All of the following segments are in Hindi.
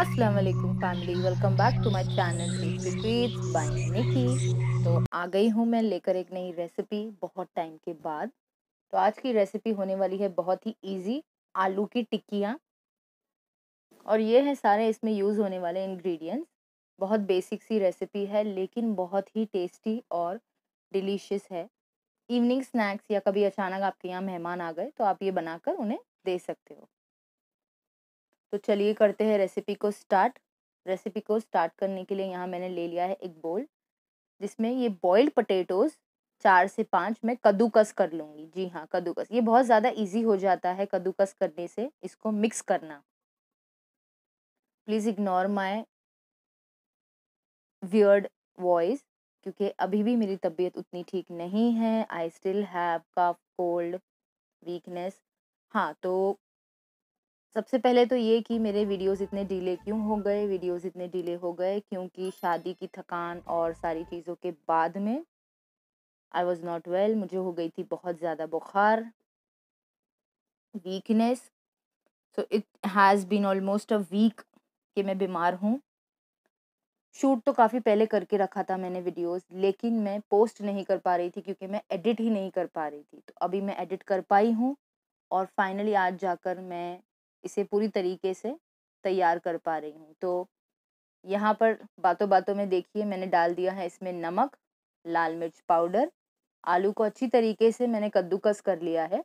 अस्सलाम वालेकुम family welcome back to my channel की निकी तो आ गई हूँ मैं लेकर एक नई रेसिपी बहुत टाइम के बाद तो आज की रेसिपी होने वाली है बहुत ही इजी आलू की टिक्कियाँ और ये है सारे इसमें यूज़ होने वाले इंग्रेडिएंट्स बहुत बेसिक सी रेसिपी है लेकिन बहुत ही टेस्टी और डिलीशियस है इवनिंग स्नैक्स या कभी अचानक आपके यहाँ मेहमान आ गए तो आप ये बनाकर उन्हें दे सकते हो तो चलिए करते हैं रेसिपी को स्टार्ट रेसिपी को स्टार्ट करने के लिए यहाँ मैंने ले लिया है एक बोल जिसमें ये बॉइल्ड पटेटोज़ चार से पाँच मैं कद्दूकस कर लूँगी जी हाँ कद्दूकस ये बहुत ज़्यादा ईजी हो जाता है कद्दूकस करने से इसको मिक्स करना please ignore my weird voice क्योंकि अभी भी मेरी तबीयत उतनी ठीक नहीं है I still have cough cold weakness हाँ तो सबसे पहले तो ये कि मेरे वीडियोस इतने डिले क्यों हो गए वीडियोस इतने डिले हो गए क्योंकि शादी की थकान और सारी चीज़ों के बाद में आई वॉज़ नॉट वेल मुझे हो गई थी बहुत ज़्यादा बुखार weakness so it has been almost a week कि मैं बीमार हूँ शूट तो काफ़ी पहले करके रखा था मैंने वीडियोस लेकिन मैं पोस्ट नहीं कर पा रही थी क्योंकि मैं एडिट ही नहीं कर पा रही थी तो अभी मैं एडिट कर पाई हूँ और फाइनली आज जाकर मैं इसे पूरी तरीके से तैयार कर पा रही हूँ तो यहाँ पर बातों बातों में देखिए मैंने डाल दिया है इसमें नमक लाल मिर्च पाउडर आलू को अच्छी तरीके से मैंने कद्दूकस कर लिया है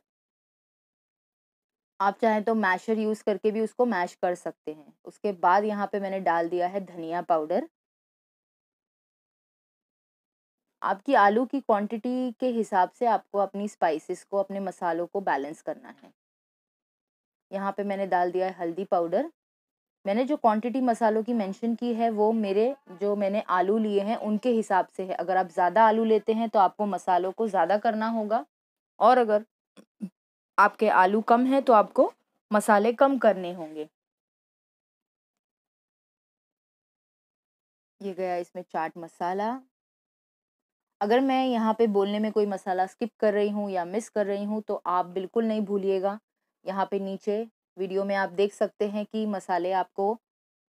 आप चाहें तो मैशर यूज़ करके भी उसको मैश कर सकते हैं उसके बाद यहाँ पे मैंने डाल दिया है धनिया पाउडर आपकी आलू की क्वांटिटी के हिसाब से आपको अपनी स्पाइसेस को अपने मसालों को बैलेंस करना है यहाँ पे मैंने डाल दिया है हल्दी पाउडर मैंने जो क्वांटिटी मसालों की मेंशन की है वो मेरे जो मैंने आलू लिए हैं उनके हिसाब से है अगर आप ज़्यादा आलू लेते हैं तो आपको मसालों को ज़्यादा करना होगा और अगर आपके आलू कम हैं तो आपको मसाले कम करने होंगे ये गया इसमें चाट मसाला अगर मैं यहाँ पे बोलने में कोई मसाला स्किप कर रही हूँ या मिस कर रही हूँ तो आप बिल्कुल नहीं भूलिएगा यहाँ पे नीचे वीडियो में आप देख सकते हैं कि मसाले आपको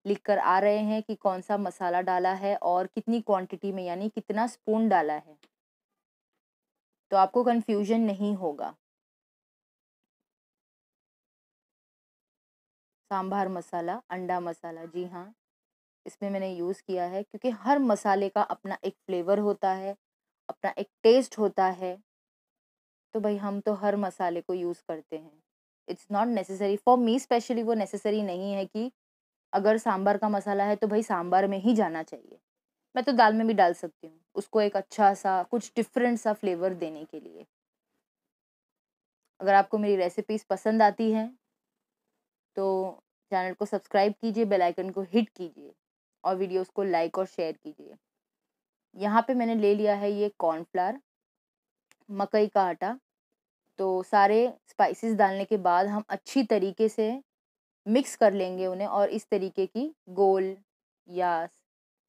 लिख कर आ रहे हैं कि कौन सा मसाला डाला है और कितनी क्वांटिटी में यानी कितना स्पून डाला है तो आपको कन्फ्यूजन नहीं होगा सांभार मसाला अंडा मसाला जी हाँ इसमें मैंने यूज़ किया है क्योंकि हर मसाले का अपना एक फ्लेवर होता है अपना एक टेस्ट होता है तो भाई हम तो हर मसाले को यूज़ करते हैं it's not necessary for me specially वो नेसेसरी नहीं है कि अगर सांभर का मसाला है तो भाई सांभर में ही जाना चाहिए मैं तो दाल में भी डाल सकती हूँ उसको एक अच्छा सा कुछ डिफरेंट सा फ्लेवर देने के लिए अगर आपको मेरी रेसिपीज़ पसंद आती हैं तो चैनल को सब्सक्राइब कीजिए बेल आइकन को हिट कीजिए और वीडियोस को लाइक और शेयर कीजिए यहाँ पे मैंने ले लिया है ये कॉर्नफ्लावर मकई का आटा तो सारे स्पाइसेस डालने के बाद हम अच्छी तरीके से मिक्स कर लेंगे उन्हें और इस तरीके की गोल या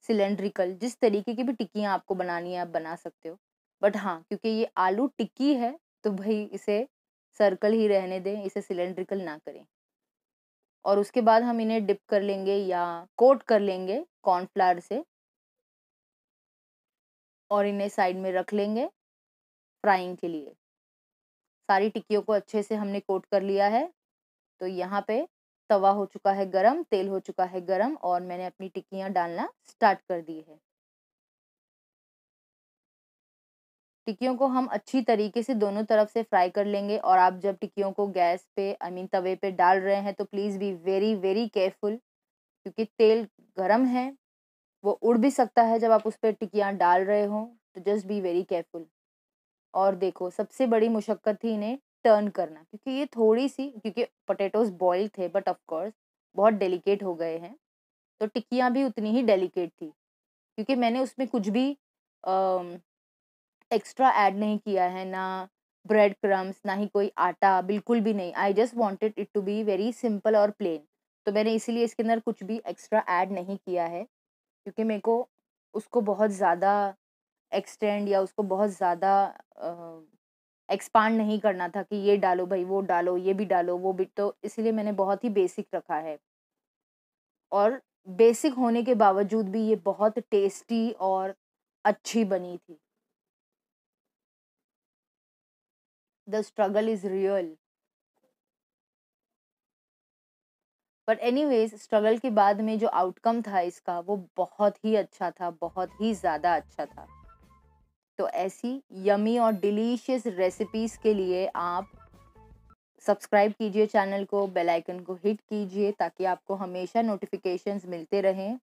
सिलेंड्रिकल जिस तरीके की भी टिक्कियाँ आपको बनानी है आप बना सकते हो बट हाँ क्योंकि ये आलू टिक्की है तो भाई इसे सर्कल ही रहने दें इसे सिलेंड्रिकल ना करें और उसके बाद हम इन्हें डिप कर लेंगे या कोट कर लेंगे कॉर्नफ्लावर से और इन्हें साइड में रख लेंगे फ्राइंग के लिए सारी टिक्कियों को अच्छे से हमने कोट कर लिया है तो यहाँ पे तवा हो चुका है गरम तेल हो चुका है गरम और मैंने अपनी टिक्कियाँ डालना स्टार्ट कर दी है टिक्कियों को हम अच्छी तरीके से दोनों तरफ से फ्राई कर लेंगे और आप जब टिक्कियों को गैस पे आई I मीन mean, तवे पे डाल रहे हैं तो please be very very careful क्योंकि तेल गरम है वो उड़ भी सकता है जब आप उस पर टिक्कियाँ डाल रहे हों तो जस्ट बी वेरी केयरफुल और देखो सबसे बड़ी मुशक्क़त थी इन्हें टर्न करना क्योंकि ये थोड़ी सी क्योंकि पोटैटोज बॉयल थे बट ऑफकोर्स बहुत डेलिकेट हो गए हैं तो टिक्कियाँ भी उतनी ही डेलिकेट थी क्योंकि मैंने उसमें कुछ भी एक्स्ट्रा ऐड नहीं किया है ना ब्रेड क्रम्स ना ही कोई आटा बिल्कुल भी नहीं I just wanted it to be very simple और प्लेन तो मैंने इसीलिए इसके अंदर कुछ भी एक्स्ट्रा ऐड नहीं किया है क्योंकि मेरे को उसको बहुत ज़्यादा एक्सटेंड या उसको बहुत ज़्यादा एक्सपांड नहीं करना था कि ये डालो भाई वो डालो ये भी डालो वो भी तो इसलिए मैंने बहुत ही बेसिक रखा है और बेसिक होने के बावजूद भी ये बहुत टेस्टी और अच्छी बनी थी the struggle is real but anyways struggle के बाद में जो आउटकम था इसका वो बहुत ही अच्छा था बहुत ही ज़्यादा अच्छा था तो ऐसी यमी और डिलीशियस रेसिपीज़ के लिए आप सब्सक्राइब कीजिए चैनल को बेल आइकन को हिट कीजिए ताकि आपको हमेशा नोटिफिकेशंस मिलते रहें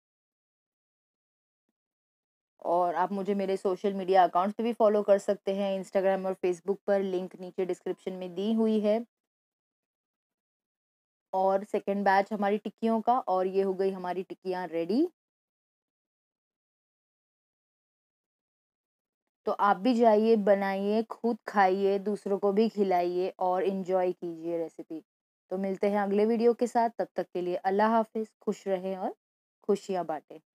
और आप मुझे मेरे सोशल मीडिया अकाउंट्स पे भी फॉलो कर सकते हैं इंस्टाग्राम और फेसबुक पर लिंक नीचे डिस्क्रिप्शन में दी हुई है और सेकेंड बैच हमारी टिक्कियों का और ये हो गई हमारी टिक्कियाँ रेडी तो आप भी जाइए बनाइए खुद खाइए दूसरों को भी खिलाइए और इन्जॉय कीजिए रेसिपी तो मिलते हैं अगले वीडियो के साथ तब तक के लिए अल्लाह हाफिज़ खुश रहें और खुशियाँ बाँटें